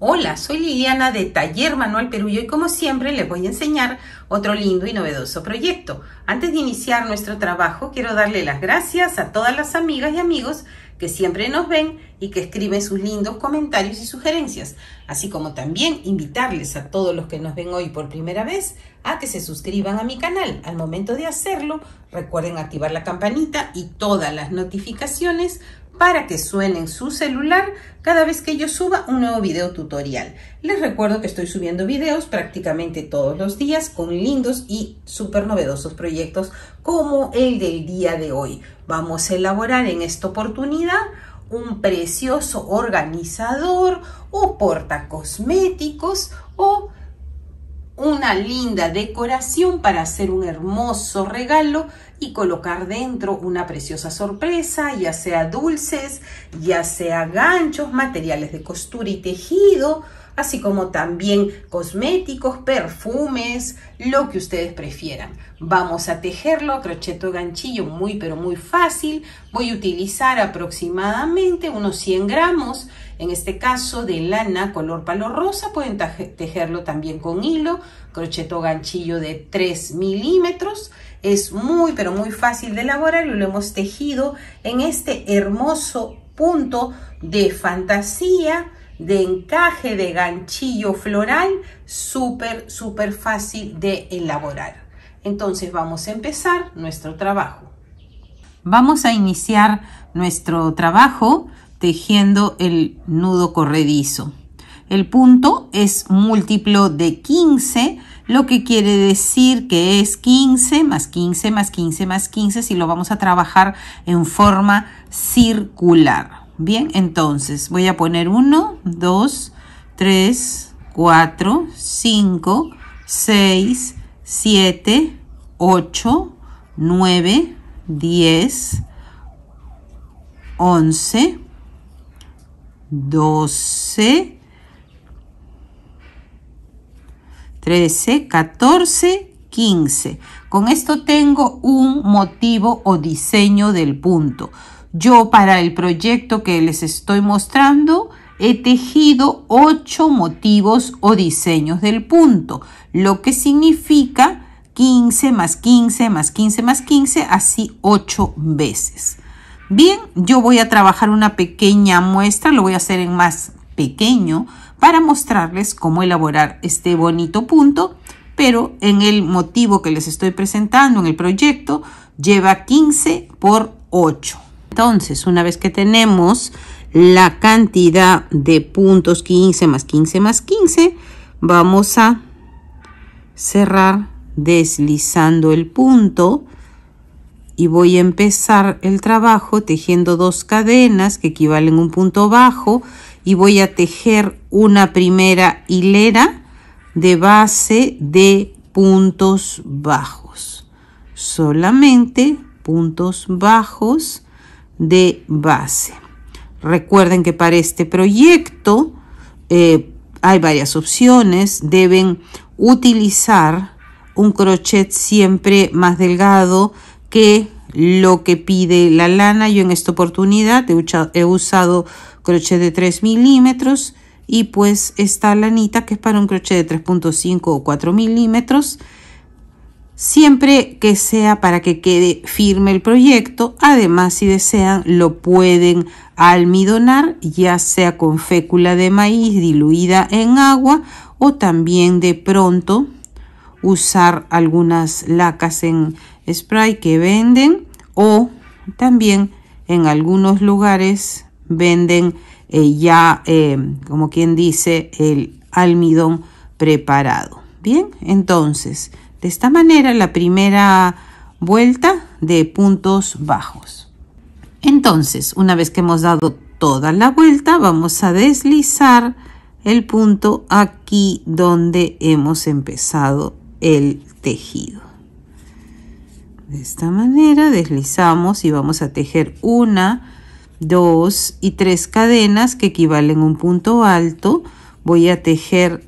Hola, soy Liliana de Taller Manual Perú y como siempre les voy a enseñar otro lindo y novedoso proyecto. Antes de iniciar nuestro trabajo quiero darle las gracias a todas las amigas y amigos que siempre nos ven y que escriben sus lindos comentarios y sugerencias, así como también invitarles a todos los que nos ven hoy por primera vez a que se suscriban a mi canal. Al momento de hacerlo, recuerden activar la campanita y todas las notificaciones para que suenen en su celular cada vez que yo suba un nuevo video tutorial. Les recuerdo que estoy subiendo videos prácticamente todos los días con lindos y súper novedosos proyectos como el del día de hoy. Vamos a elaborar en esta oportunidad un precioso organizador o porta cosméticos o una linda decoración para hacer un hermoso regalo y colocar dentro una preciosa sorpresa, ya sea dulces, ya sea ganchos, materiales de costura y tejido, así como también cosméticos, perfumes, lo que ustedes prefieran. Vamos a tejerlo a crochet o ganchillo, muy pero muy fácil. Voy a utilizar aproximadamente unos 100 gramos, en este caso de lana color palo rosa. Pueden tejerlo también con hilo, crochet o ganchillo de 3 milímetros. Es muy pero muy fácil de elaborar y lo hemos tejido en este hermoso punto de fantasía de encaje, de ganchillo floral, súper, súper fácil de elaborar. Entonces vamos a empezar nuestro trabajo. Vamos a iniciar nuestro trabajo tejiendo el nudo corredizo. El punto es múltiplo de 15, lo que quiere decir que es 15 más 15 más 15 más 15 si lo vamos a trabajar en forma circular. Bien, entonces voy a poner 1, 2, 3, 4, 5, 6, 7, 8, 9, 10, 11, 12, 13, 14, 15. Con esto tengo un motivo o diseño del punto. Yo para el proyecto que les estoy mostrando he tejido ocho motivos o diseños del punto, lo que significa 15 más 15 más 15 más 15, así ocho veces. Bien, yo voy a trabajar una pequeña muestra, lo voy a hacer en más pequeño para mostrarles cómo elaborar este bonito punto, pero en el motivo que les estoy presentando, en el proyecto, lleva 15 por 8. Entonces, una vez que tenemos la cantidad de puntos 15 más 15 más 15, vamos a cerrar deslizando el punto y voy a empezar el trabajo tejiendo dos cadenas que equivalen a un punto bajo y voy a tejer una primera hilera de base de puntos bajos solamente puntos bajos de base. Recuerden que para este proyecto eh, hay varias opciones. Deben utilizar un crochet siempre más delgado que lo que pide la lana. Yo en esta oportunidad he usado crochet de 3 milímetros y pues esta lanita que es para un crochet de 3.5 o 4 milímetros siempre que sea para que quede firme el proyecto. Además, si desean, lo pueden almidonar, ya sea con fécula de maíz diluida en agua o también de pronto usar algunas lacas en spray que venden o también en algunos lugares venden eh, ya, eh, como quien dice, el almidón preparado. Bien, entonces de esta manera la primera vuelta de puntos bajos. Entonces, una vez que hemos dado toda la vuelta, vamos a deslizar el punto aquí donde hemos empezado el tejido. De esta manera deslizamos y vamos a tejer una, dos y tres cadenas que equivalen a un punto alto. Voy a tejer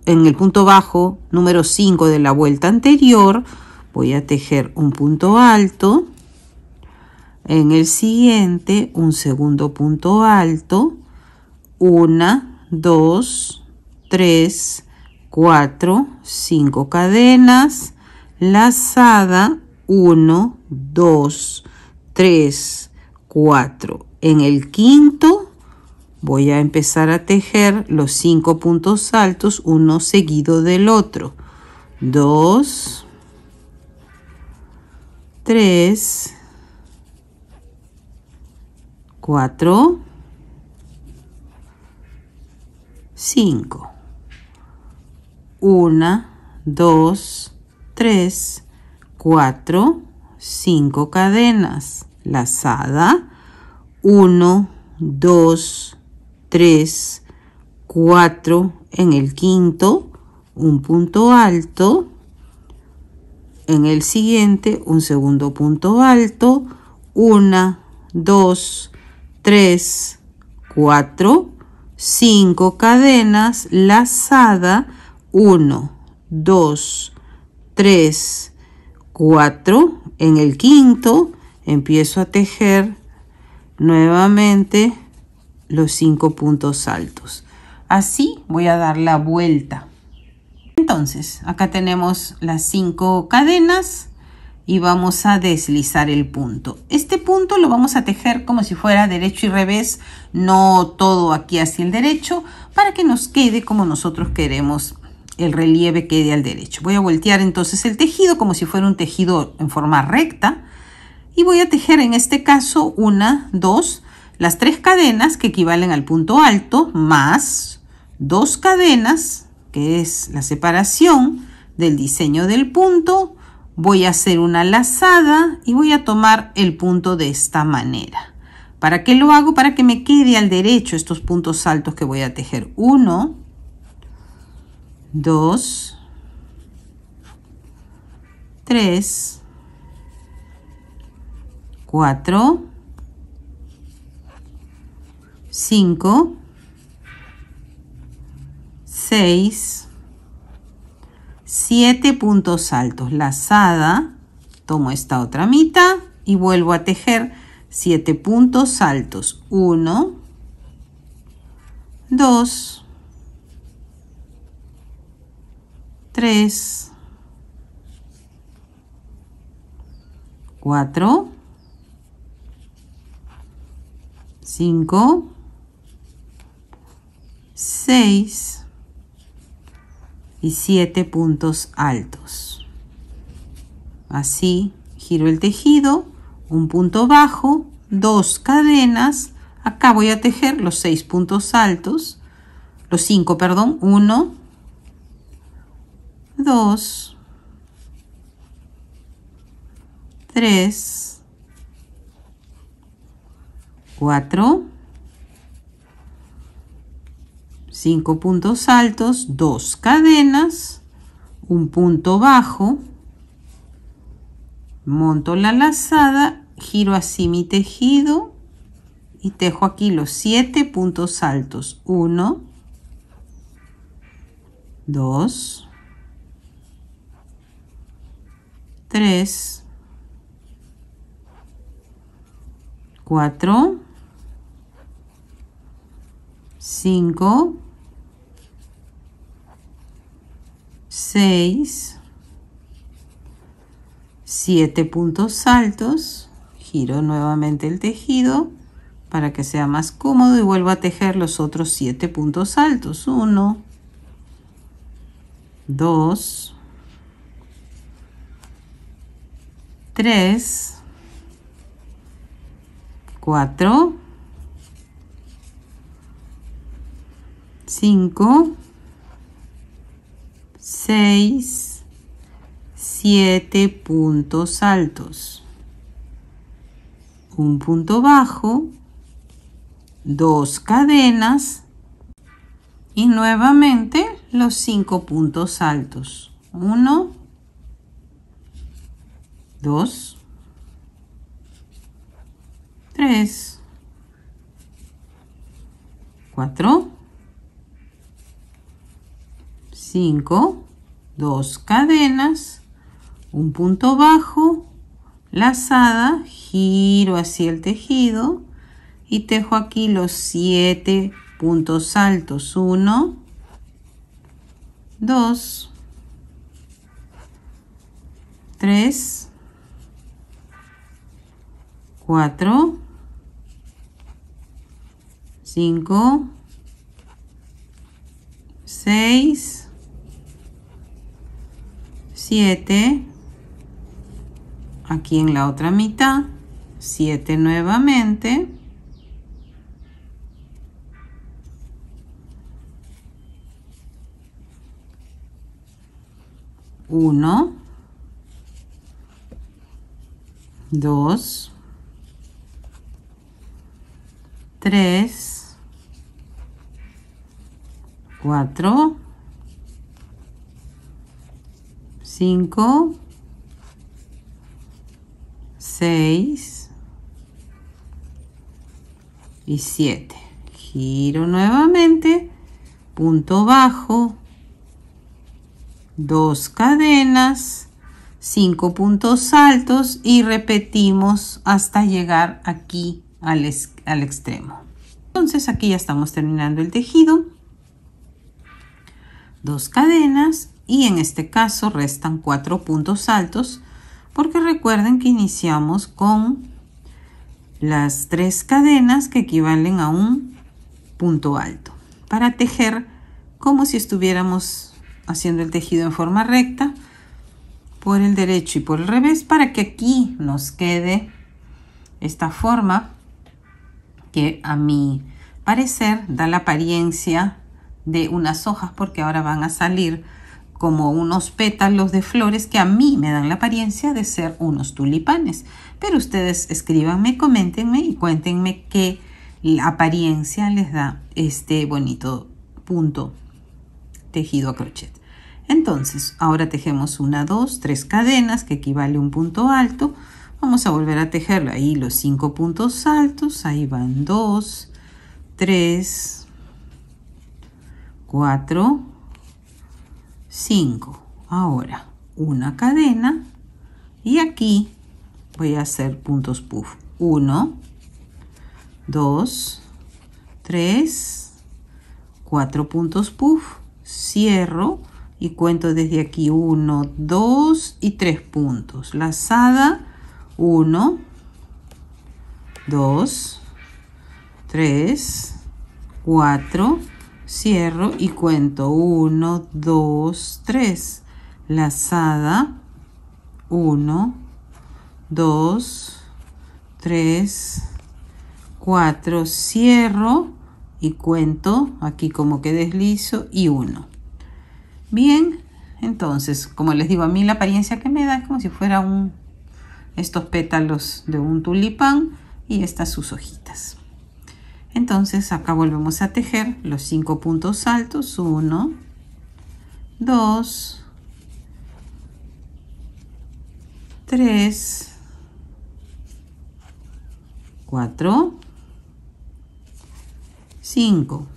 en el punto bajo número 5 de la vuelta anterior voy a tejer un punto alto en el siguiente un segundo punto alto 1 2 3 4 5 cadenas lazada 1 2 3 4 en el quinto Voy a empezar a tejer los cinco puntos altos, uno seguido del otro. 2, 3, 4, 5. 1, 2, 3, 4, 5 cadenas. Lazada. 1, 2, 3. 3, 4 en el quinto, un punto alto, en el siguiente un segundo punto alto, 1, 2, 3, 4, 5 cadenas, lazada, 1, 2, 3, 4, en el quinto empiezo a tejer nuevamente los cinco puntos altos. Así voy a dar la vuelta. Entonces, acá tenemos las cinco cadenas y vamos a deslizar el punto. Este punto lo vamos a tejer como si fuera derecho y revés, no todo aquí hacia el derecho, para que nos quede como nosotros queremos el relieve quede al derecho. Voy a voltear entonces el tejido como si fuera un tejido en forma recta y voy a tejer en este caso una, dos, las tres cadenas que equivalen al punto alto más dos cadenas, que es la separación del diseño del punto, voy a hacer una lazada y voy a tomar el punto de esta manera. ¿Para qué lo hago? Para que me quede al derecho estos puntos altos que voy a tejer. 1, 2, 3, 4, 5, 6, 7 puntos altos. Lazada, tomo esta otra mitad y vuelvo a tejer 7 puntos altos. 1, 2, 3, 4, 5, 6 y 7 puntos altos. Así giro el tejido, un punto bajo, dos cadenas, acá voy a tejer los 6 puntos altos, los 5, perdón, 1, 2, 3, 4, 5 puntos altos, 2 cadenas, un punto bajo, monto la lazada, giro así mi tejido y tejo aquí los 7 puntos altos, 1, 2, 3, 4, 5, 6, 7 puntos altos giro nuevamente el tejido para que sea más cómodo y vuelvo a tejer los otros 7 puntos altos. 1, 2, 3, 4, 5, 6, 7 puntos altos, un punto bajo, dos cadenas y nuevamente los cinco puntos altos. 1, 2, 3, 4, 5, 2 cadenas, un punto bajo, lazada, giro hacia el tejido y tejo aquí los 7 puntos altos. 1, 2, 3, 4, 5, 6, 7 aquí en la otra mitad 7 nuevamente 1 2 3 4 5, 6 y 7. Giro nuevamente, punto bajo, dos cadenas, 5 puntos altos y repetimos hasta llegar aquí al, al extremo. Entonces aquí ya estamos terminando el tejido. Dos cadenas, y en este caso restan cuatro puntos altos porque recuerden que iniciamos con las tres cadenas que equivalen a un punto alto para tejer como si estuviéramos haciendo el tejido en forma recta por el derecho y por el revés para que aquí nos quede esta forma que a mi parecer da la apariencia de unas hojas porque ahora van a salir como unos pétalos de flores que a mí me dan la apariencia de ser unos tulipanes. Pero ustedes escríbanme, coméntenme y cuéntenme qué apariencia les da este bonito punto tejido a crochet. Entonces, ahora tejemos una, dos, tres cadenas que equivale a un punto alto. Vamos a volver a tejerlo ahí los cinco puntos altos. Ahí van dos, tres, cuatro, 5. Ahora, una cadena y aquí voy a hacer puntos puff. 1, 2, 3, 4 puntos puff, cierro y cuento desde aquí 1, 2 y 3 puntos. Lazada 1, 2, 3, 4 cierro y cuento 1, 2, 3, lazada 1, 2, 3, 4, cierro y cuento aquí como que deslizo y 1. Bien, entonces, como les digo, a mí la apariencia que me da es como si fuera un, estos pétalos de un tulipán y estas sus hojitas. Entonces acá volvemos a tejer los cinco puntos altos, 1, 2, 3, 4, 5.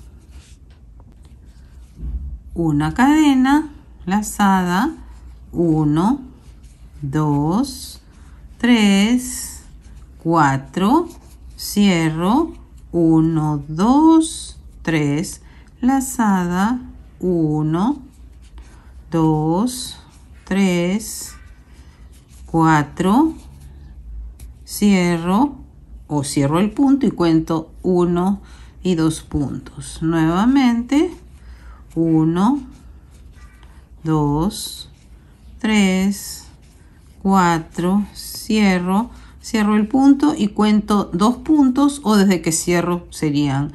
Una cadena lazada, 1, 2, 3, 4, cierro, 1, 2, 3, lazada, 1, 2, 3, 4, cierro o cierro el punto y cuento 1 y 2 puntos. Nuevamente, 1, 2, 3, 4, cierro cierro el punto y cuento dos puntos o desde que cierro serían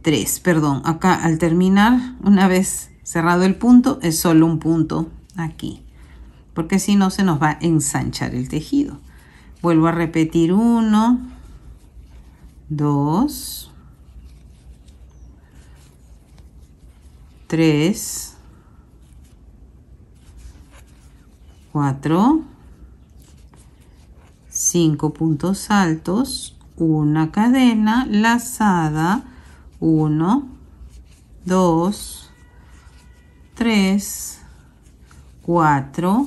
tres, perdón, acá al terminar, una vez cerrado el punto, es solo un punto aquí, porque si no se nos va a ensanchar el tejido. Vuelvo a repetir uno, dos, tres, cuatro, 5 puntos altos una cadena lazada, 1, 2, 3, 4,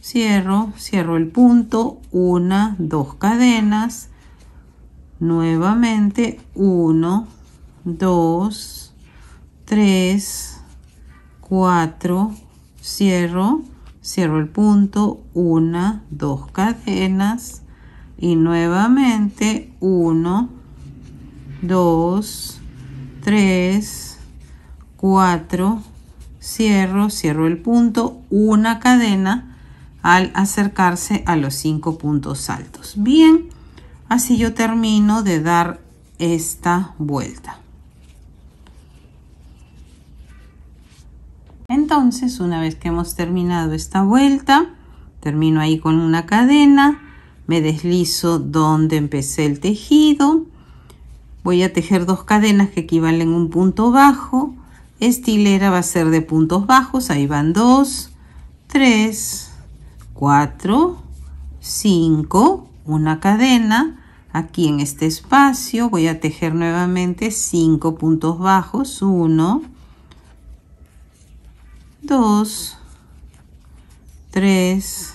cierro, cierro el punto, una, dos cadenas, nuevamente 1, 2, 3, 4, cierro, cierro el punto, una, dos cadenas, y nuevamente 1 2 3 4 cierro cierro el punto una cadena al acercarse a los cinco puntos altos bien así yo termino de dar esta vuelta entonces una vez que hemos terminado esta vuelta termino ahí con una cadena me deslizo donde empecé el tejido voy a tejer dos cadenas que equivalen un punto bajo estilera va a ser de puntos bajos ahí van 2 3 4 5 una cadena aquí en este espacio voy a tejer nuevamente 5 puntos bajos 1 2 3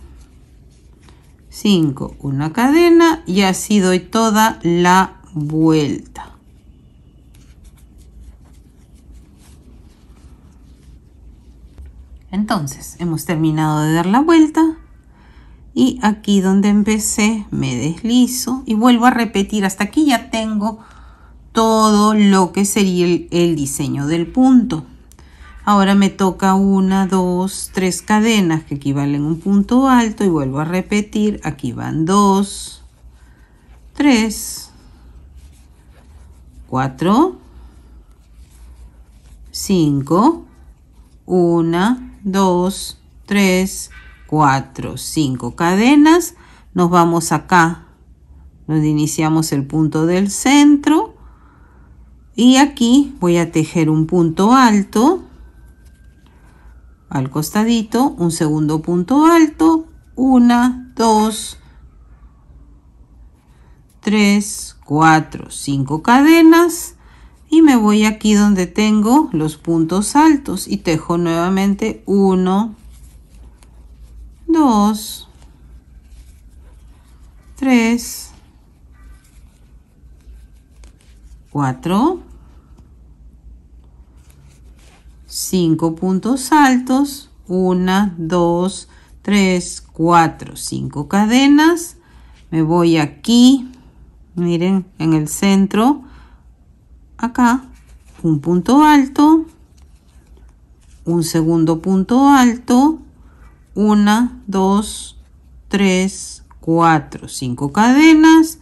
5, una cadena y así doy toda la vuelta. Entonces, hemos terminado de dar la vuelta y aquí donde empecé me deslizo y vuelvo a repetir. Hasta aquí ya tengo todo lo que sería el, el diseño del punto. Ahora me toca una, dos, tres cadenas que equivalen a un punto alto y vuelvo a repetir. Aquí van dos, tres, cuatro, cinco, una, dos, tres, cuatro, cinco cadenas. Nos vamos acá donde iniciamos el punto del centro y aquí voy a tejer un punto alto al costadito, un segundo punto alto, una, dos, tres, cuatro, cinco cadenas y me voy aquí donde tengo los puntos altos y tejo nuevamente 1, 2, tres 4, 5 puntos altos, 1, 2, 3, 4, 5 cadenas. Me voy aquí, miren, en el centro, acá, un punto alto, un segundo punto alto, 1, 2, 3, 4, 5 cadenas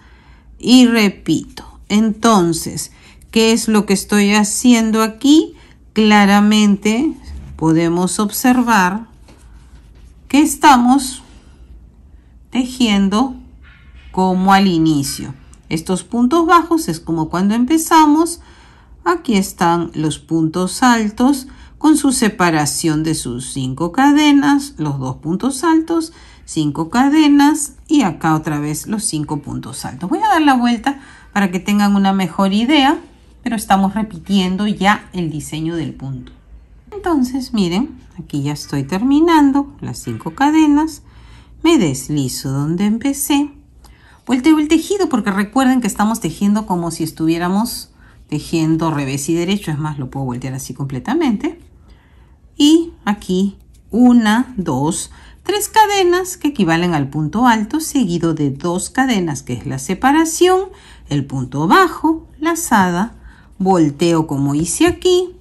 y repito. Entonces, ¿qué es lo que estoy haciendo aquí? claramente podemos observar que estamos tejiendo como al inicio. Estos puntos bajos es como cuando empezamos. Aquí están los puntos altos con su separación de sus cinco cadenas, los dos puntos altos, cinco cadenas y acá otra vez los cinco puntos altos. Voy a dar la vuelta para que tengan una mejor idea pero estamos repitiendo ya el diseño del punto entonces miren aquí ya estoy terminando las cinco cadenas me deslizo donde empecé volteo el tejido porque recuerden que estamos tejiendo como si estuviéramos tejiendo revés y derecho es más lo puedo voltear así completamente y aquí una dos tres cadenas que equivalen al punto alto seguido de dos cadenas que es la separación el punto bajo lazada volteo como hice aquí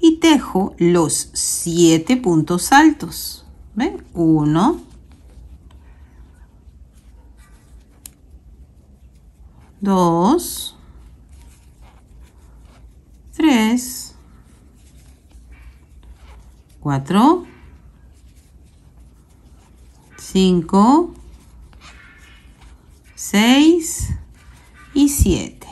y tejo los 7 puntos altos. ¿Ven? 1, 2, 3, 4, 5, 6 y 7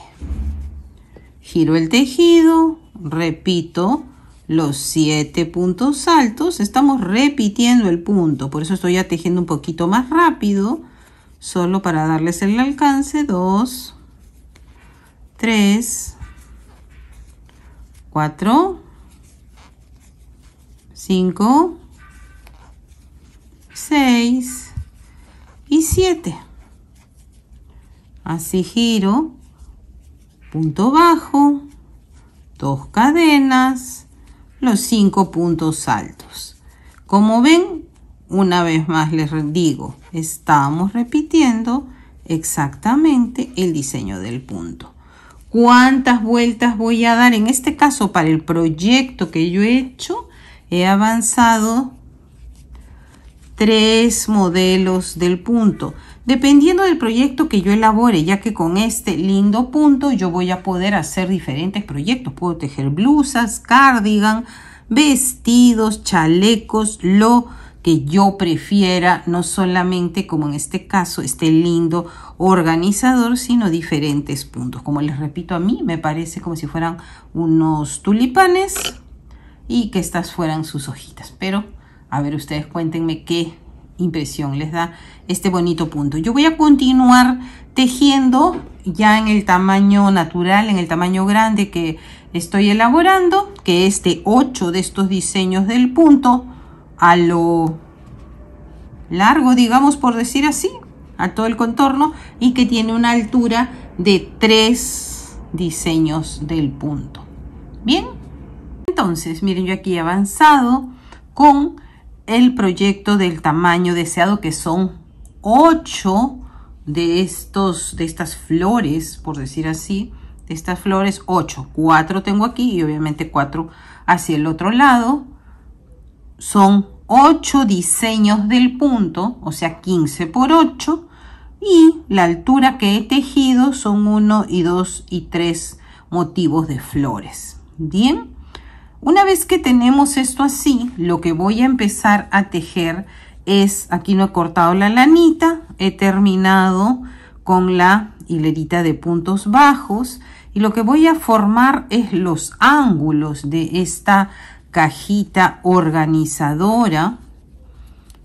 giro el tejido, repito los 7 puntos altos, estamos repitiendo el punto, por eso estoy ya tejiendo un poquito más rápido, solo para darles el alcance, 2, 3, 4, 5, 6 y 7. Así giro punto bajo, dos cadenas, los cinco puntos altos. Como ven, una vez más les digo, estamos repitiendo exactamente el diseño del punto. ¿Cuántas vueltas voy a dar? En este caso, para el proyecto que yo he hecho, he avanzado tres modelos del punto dependiendo del proyecto que yo elabore, ya que con este lindo punto yo voy a poder hacer diferentes proyectos. Puedo tejer blusas, cardigan, vestidos, chalecos, lo que yo prefiera, no solamente como en este caso este lindo organizador, sino diferentes puntos. Como les repito, a mí me parece como si fueran unos tulipanes y que estas fueran sus hojitas. Pero, a ver, ustedes cuéntenme qué impresión les da este bonito punto yo voy a continuar tejiendo ya en el tamaño natural en el tamaño grande que estoy elaborando que este ocho 8 de estos diseños del punto a lo largo digamos por decir así a todo el contorno y que tiene una altura de 3 diseños del punto bien entonces miren yo aquí he avanzado con el proyecto del tamaño deseado, que son 8 de, estos, de estas flores, por decir así, de estas flores, 8. 4 tengo aquí y obviamente 4 hacia el otro lado. Son 8 diseños del punto, o sea 15 por 8. Y la altura que he tejido son 1 y 2 y 3 motivos de flores. Bien. Una vez que tenemos esto así, lo que voy a empezar a tejer es, aquí no he cortado la lanita, he terminado con la hilerita de puntos bajos y lo que voy a formar es los ángulos de esta cajita organizadora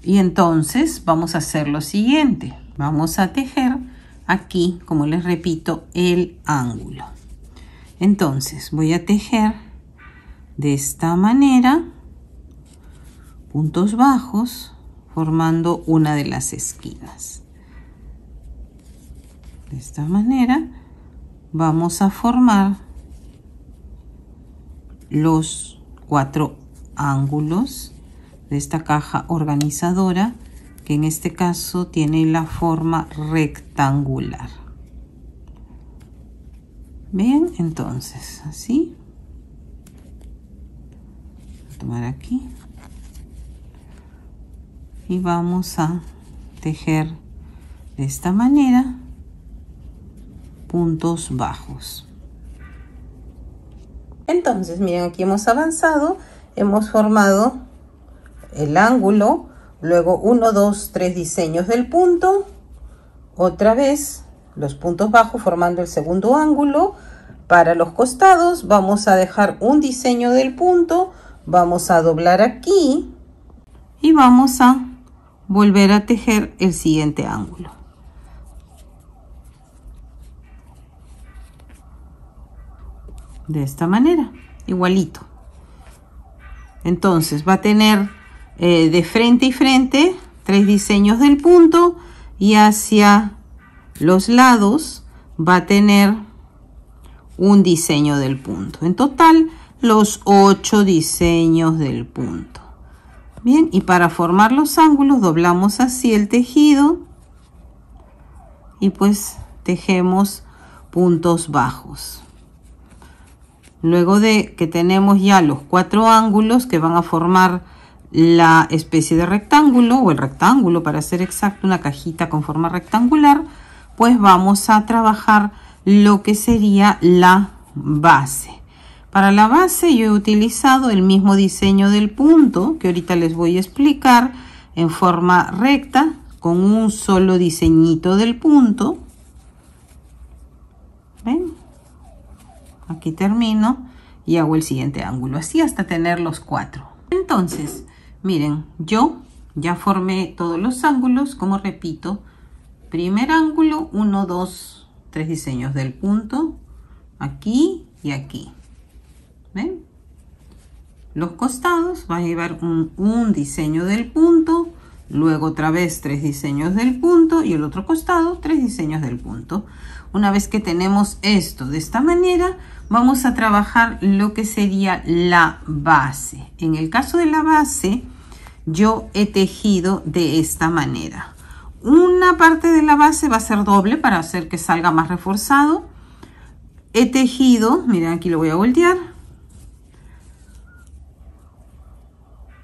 y entonces vamos a hacer lo siguiente vamos a tejer aquí como les repito el ángulo entonces voy a tejer de esta manera puntos bajos formando una de las esquinas de esta manera vamos a formar los cuatro ángulos de esta caja organizadora que en este caso tiene la forma rectangular. bien Entonces, así tomar aquí y vamos a tejer de esta manera puntos bajos entonces miren aquí hemos avanzado hemos formado el ángulo luego 1 2 3 diseños del punto otra vez los puntos bajos formando el segundo ángulo para los costados vamos a dejar un diseño del punto Vamos a doblar aquí y vamos a volver a tejer el siguiente ángulo. De esta manera, igualito. Entonces va a tener eh, de frente y frente tres diseños del punto y hacia los lados va a tener un diseño del punto. En total los ocho diseños del punto. Bien, y para formar los ángulos doblamos así el tejido y pues tejemos puntos bajos. Luego de que tenemos ya los cuatro ángulos que van a formar la especie de rectángulo o el rectángulo para ser exacto, una cajita con forma rectangular, pues vamos a trabajar lo que sería la base. Para la base yo he utilizado el mismo diseño del punto que ahorita les voy a explicar en forma recta con un solo diseñito del punto. ¿Ven? Aquí termino y hago el siguiente ángulo, así hasta tener los cuatro. Entonces, miren, yo ya formé todos los ángulos, como repito, primer ángulo, 1, 2, tres diseños del punto, aquí y aquí. Los costados va a llevar un, un diseño del punto, luego otra vez tres diseños del punto y el otro costado tres diseños del punto. Una vez que tenemos esto de esta manera, vamos a trabajar lo que sería la base. En el caso de la base, yo he tejido de esta manera. Una parte de la base va a ser doble para hacer que salga más reforzado. He tejido, miren aquí lo voy a voltear,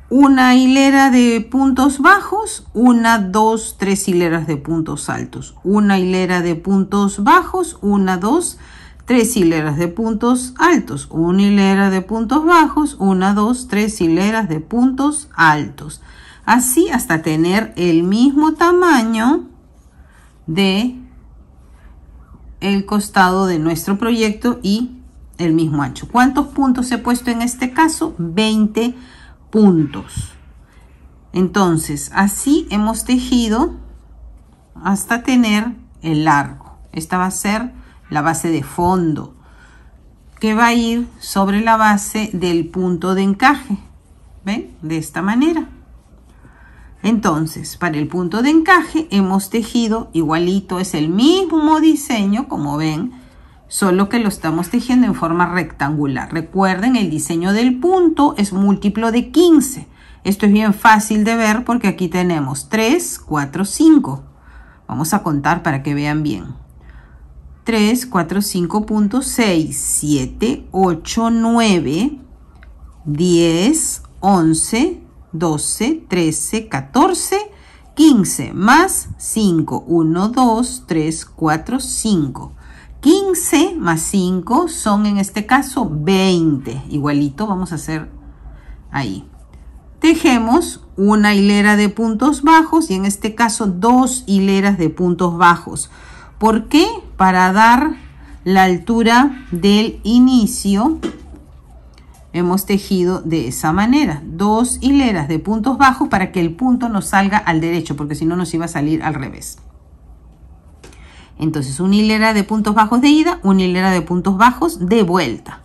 una hilera de puntos bajos, una, dos, tres hileras de puntos altos, una hilera de puntos bajos, una, dos, tres hileras de puntos altos, una hilera de puntos bajos, una, dos, tres hileras de puntos altos. Así hasta tener el mismo tamaño de el costado de nuestro proyecto y el mismo ancho. ¿Cuántos puntos he puesto en este caso? 20 puntos. Entonces, así hemos tejido hasta tener el largo. Esta va a ser la base de fondo que va a ir sobre la base del punto de encaje. ¿Ven? De esta manera. Entonces, para el punto de encaje hemos tejido igualito, es el mismo diseño, como ven, solo que lo estamos tejiendo en forma rectangular. Recuerden, el diseño del punto es múltiplo de 15. Esto es bien fácil de ver porque aquí tenemos 3, 4, 5. Vamos a contar para que vean bien. 3, 4, 5, puntos 6, 7, 8, 9, 10, 11, 12, 13, 14, 15, más 5, 1, 2, 3, 4, 5. 15 más 5 son en este caso 20. Igualito vamos a hacer ahí. Tejemos una hilera de puntos bajos y en este caso dos hileras de puntos bajos. ¿Por qué? Para dar la altura del inicio hemos tejido de esa manera. Dos hileras de puntos bajos para que el punto nos salga al derecho porque si no nos iba a salir al revés. Entonces, una hilera de puntos bajos de ida, una hilera de puntos bajos de vuelta.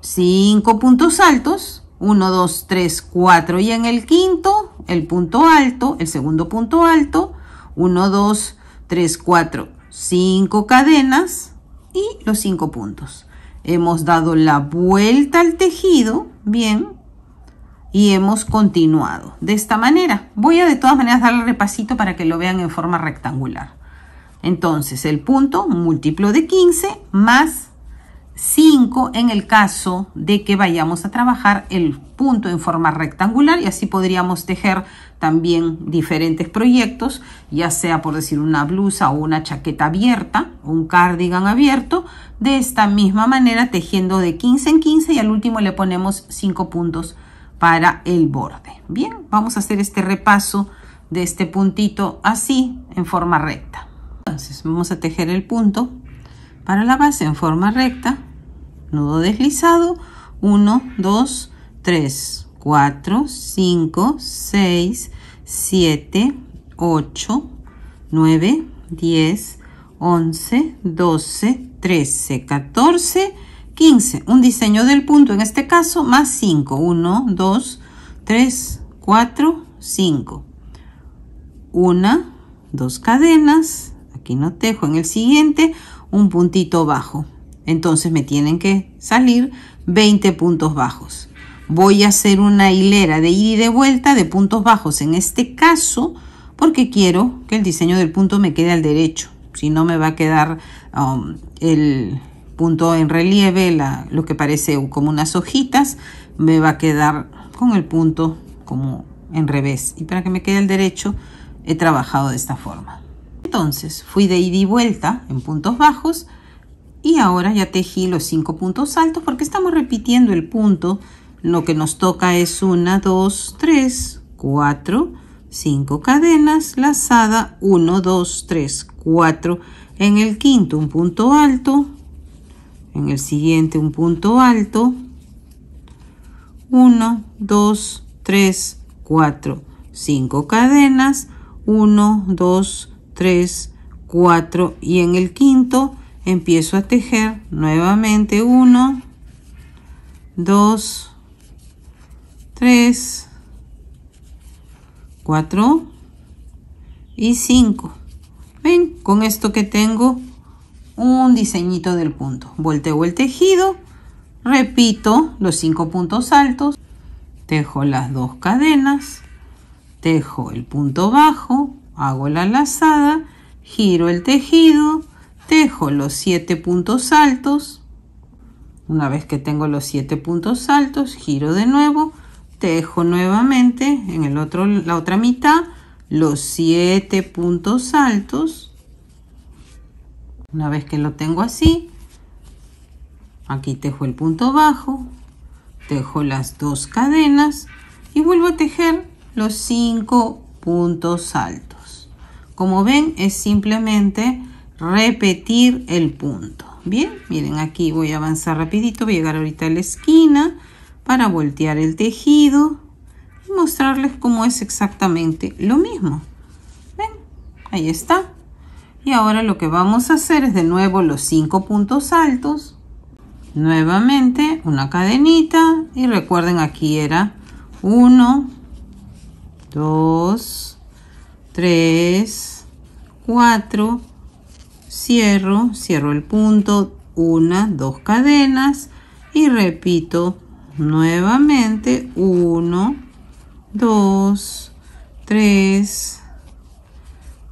cinco puntos altos, 1, 2, 3, 4 y en el quinto, el punto alto, el segundo punto alto, 1, 2, 3, 4, 5 cadenas y los cinco puntos. Hemos dado la vuelta al tejido, bien, y hemos continuado de esta manera. Voy a de todas maneras darle repasito para que lo vean en forma rectangular. Entonces, el punto múltiplo de 15 más 5 en el caso de que vayamos a trabajar el punto en forma rectangular y así podríamos tejer también diferentes proyectos, ya sea por decir una blusa o una chaqueta abierta, un cardigan abierto, de esta misma manera tejiendo de 15 en 15 y al último le ponemos 5 puntos para el borde. Bien, vamos a hacer este repaso de este puntito así en forma recta vamos a tejer el punto para la base en forma recta nudo deslizado 1 2 3 4 5 6 7 8 9 10 11 12 13 14 15 un diseño del punto en este caso más 5 1 2 3 4 5 una dos cadenas aquí no tejo, en el siguiente un puntito bajo. Entonces me tienen que salir 20 puntos bajos. Voy a hacer una hilera de ida y de vuelta de puntos bajos en este caso porque quiero que el diseño del punto me quede al derecho. Si no me va a quedar um, el punto en relieve, lo que parece como unas hojitas, me va a quedar con el punto como en revés. Y para que me quede al derecho he trabajado de esta forma. Entonces fui de ida y vuelta en puntos bajos y ahora ya tejí los cinco puntos altos porque estamos repitiendo el punto. Lo que nos toca es una, dos, 3, 4, 5 cadenas, lazada 1, 2, 3, 4. En el quinto un punto alto, en el siguiente un punto alto, 1, 2, 3, 4, 5 cadenas, 1, 2, 3. 3, 4 y en el quinto empiezo a tejer nuevamente 1, 2, 3, 4 y 5. ¿Ven? Con esto que tengo un diseñito del punto. Volteo el tejido, repito los 5 puntos altos, tejo las dos cadenas, tejo el punto bajo, Hago la lazada, giro el tejido, tejo los 7 puntos altos. Una vez que tengo los siete puntos altos, giro de nuevo, tejo nuevamente en el otro, la otra mitad los siete puntos altos. Una vez que lo tengo así, aquí tejo el punto bajo, tejo las dos cadenas y vuelvo a tejer los 5 puntos altos. Como ven, es simplemente repetir el punto. Bien, miren, aquí voy a avanzar rapidito, voy a llegar ahorita a la esquina para voltear el tejido y mostrarles cómo es exactamente lo mismo. ¿Ven? Ahí está. Y ahora lo que vamos a hacer es de nuevo los cinco puntos altos. Nuevamente una cadenita y recuerden aquí era 1, 2, 3, 4, cierro, cierro el punto, una, dos cadenas y repito nuevamente 1, 2, 3,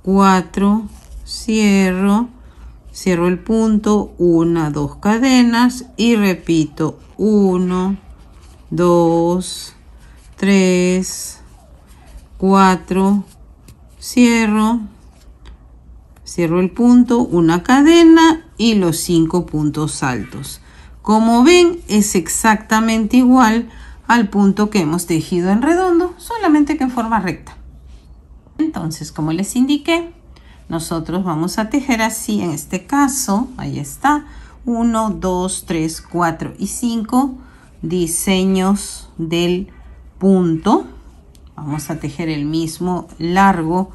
4, cierro, cierro el punto, una, dos cadenas y repito 1, 2, 3, 4, cierro, cierro el punto, una cadena y los cinco puntos altos. Como ven, es exactamente igual al punto que hemos tejido en redondo, solamente que en forma recta. Entonces, como les indiqué, nosotros vamos a tejer así, en este caso, ahí está, 1, 2, 3, 4 y 5 diseños del punto Vamos a tejer el mismo largo,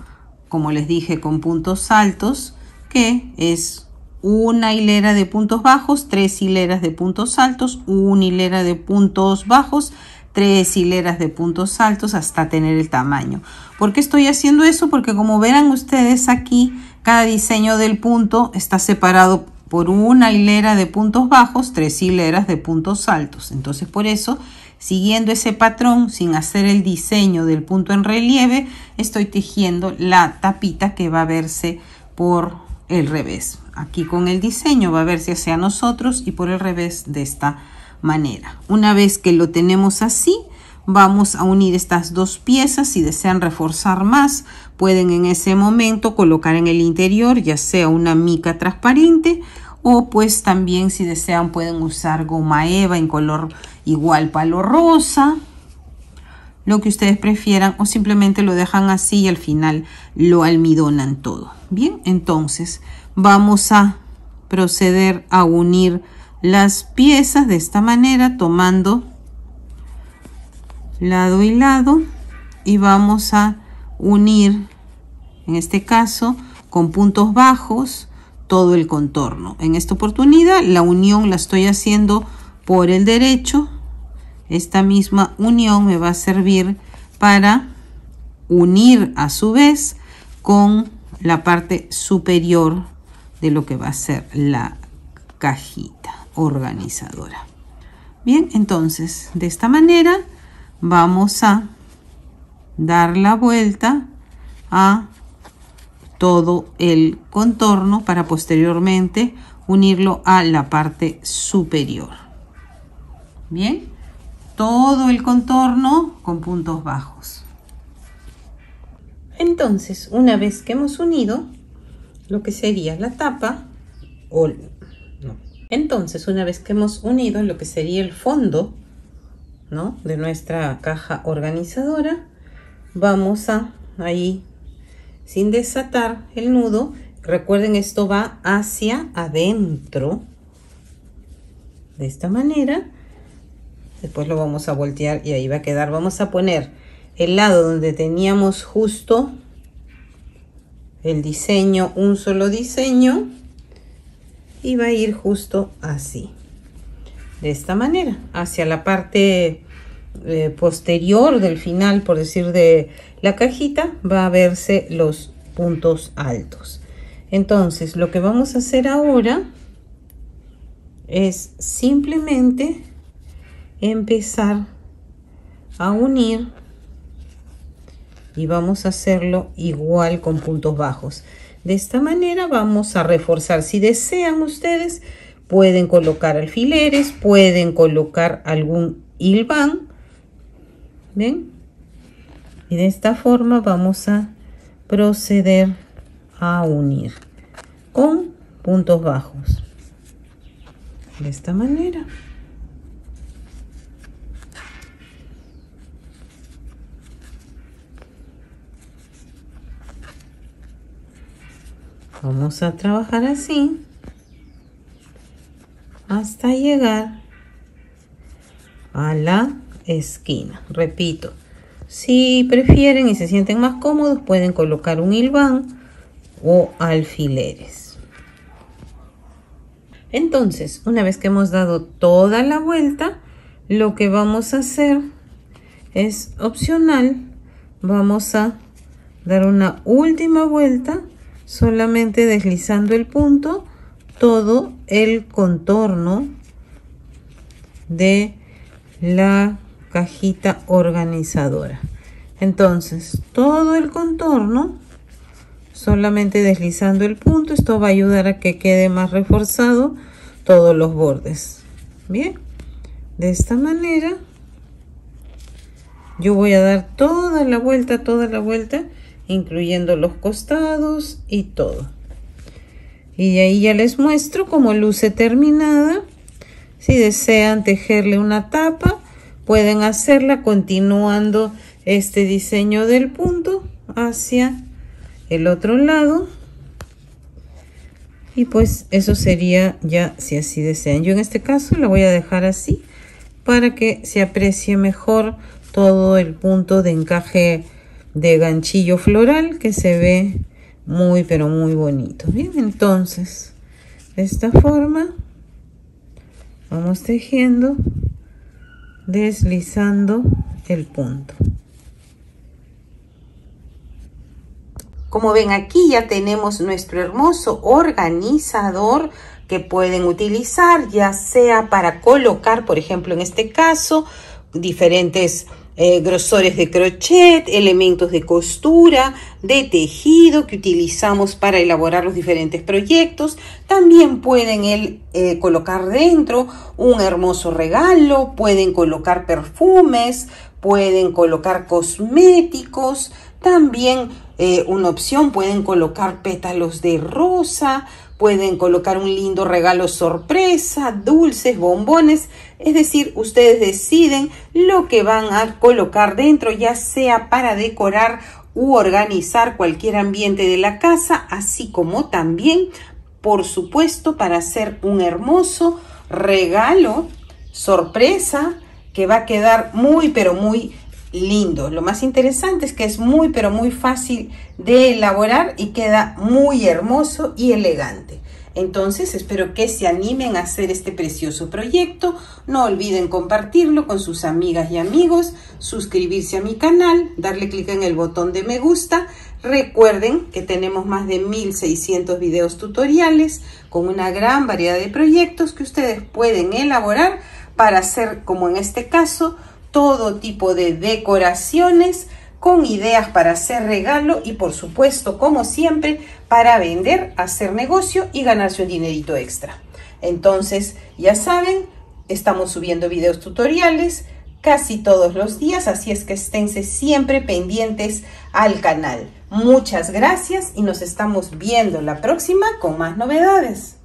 como les dije, con puntos altos, que es una hilera de puntos bajos, tres hileras de puntos altos, una hilera de puntos bajos, tres hileras de puntos altos hasta tener el tamaño. ¿Por qué estoy haciendo eso? Porque como verán ustedes aquí, cada diseño del punto está separado por una hilera de puntos bajos, tres hileras de puntos altos. Entonces por eso Siguiendo ese patrón, sin hacer el diseño del punto en relieve, estoy tejiendo la tapita que va a verse por el revés. Aquí con el diseño va a verse hacia nosotros y por el revés de esta manera. Una vez que lo tenemos así, vamos a unir estas dos piezas. Si desean reforzar más, pueden en ese momento colocar en el interior ya sea una mica transparente o pues también si desean pueden usar goma eva en color igual palo rosa lo que ustedes prefieran o simplemente lo dejan así y al final lo almidonan todo bien entonces vamos a proceder a unir las piezas de esta manera tomando lado y lado y vamos a unir en este caso con puntos bajos todo el contorno. En esta oportunidad la unión la estoy haciendo por el derecho. Esta misma unión me va a servir para unir a su vez con la parte superior de lo que va a ser la cajita organizadora. Bien, entonces de esta manera vamos a dar la vuelta a todo el contorno para posteriormente unirlo a la parte superior. Bien, todo el contorno con puntos bajos. Entonces, una vez que hemos unido lo que sería la tapa, o no. entonces una vez que hemos unido lo que sería el fondo ¿no? de nuestra caja organizadora, vamos a ahí sin desatar el nudo. Recuerden, esto va hacia adentro. De esta manera. Después lo vamos a voltear y ahí va a quedar. Vamos a poner el lado donde teníamos justo el diseño, un solo diseño. Y va a ir justo así. De esta manera, hacia la parte eh, posterior del final, por decir, de la cajita, va a verse los puntos altos. Entonces, lo que vamos a hacer ahora es simplemente empezar a unir y vamos a hacerlo igual con puntos bajos. De esta manera vamos a reforzar. Si desean ustedes, pueden colocar alfileres, pueden colocar algún hilván y de esta forma vamos a proceder a unir con puntos bajos. De esta manera. Vamos a trabajar así hasta llegar a la esquina. Repito, si prefieren y se sienten más cómodos, pueden colocar un hilván o alfileres. Entonces, una vez que hemos dado toda la vuelta, lo que vamos a hacer es opcional. Vamos a dar una última vuelta, solamente deslizando el punto, todo el contorno de la cajita organizadora. Entonces, todo el contorno, solamente deslizando el punto, esto va a ayudar a que quede más reforzado todos los bordes. Bien, de esta manera yo voy a dar toda la vuelta, toda la vuelta, incluyendo los costados y todo. Y ahí ya les muestro cómo luce terminada. Si desean tejerle una tapa, pueden hacerla continuando este diseño del punto hacia el otro lado y pues eso sería ya si así desean yo en este caso la voy a dejar así para que se aprecie mejor todo el punto de encaje de ganchillo floral que se ve muy pero muy bonito bien entonces de esta forma vamos tejiendo deslizando el punto. Como ven aquí ya tenemos nuestro hermoso organizador que pueden utilizar ya sea para colocar, por ejemplo en este caso, diferentes eh, grosores de crochet, elementos de costura, de tejido que utilizamos para elaborar los diferentes proyectos. También pueden el, eh, colocar dentro un hermoso regalo, pueden colocar perfumes, pueden colocar cosméticos, también eh, una opción pueden colocar pétalos de rosa, pueden colocar un lindo regalo sorpresa, dulces, bombones, es decir, ustedes deciden lo que van a colocar dentro, ya sea para decorar u organizar cualquier ambiente de la casa, así como también, por supuesto, para hacer un hermoso regalo sorpresa que va a quedar muy, pero muy lindo. Lo más interesante es que es muy, pero muy fácil de elaborar y queda muy hermoso y elegante. Entonces, espero que se animen a hacer este precioso proyecto. No olviden compartirlo con sus amigas y amigos, suscribirse a mi canal, darle clic en el botón de me gusta. Recuerden que tenemos más de 1600 videos tutoriales con una gran variedad de proyectos que ustedes pueden elaborar para hacer, como en este caso, todo tipo de decoraciones con ideas para hacer regalo y por supuesto, como siempre, para vender, hacer negocio y ganarse un dinerito extra. Entonces, ya saben, estamos subiendo videos tutoriales casi todos los días, así es que esténse siempre pendientes al canal. Muchas gracias y nos estamos viendo la próxima con más novedades.